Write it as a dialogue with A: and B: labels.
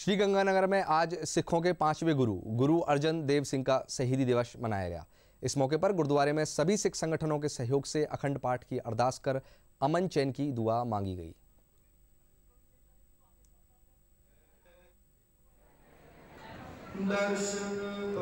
A: श्रीगंगानगर में आज सिखों के पांचवें गुरु गुरु अर्जन देव सिंह का शहीदी दिवस मनाया गया इस मौके पर गुरुद्वारे में सभी सिख संगठनों के सहयोग से अखंड पाठ की अरदास कर अमन चैन की दुआ मांगी गई
B: दर्शन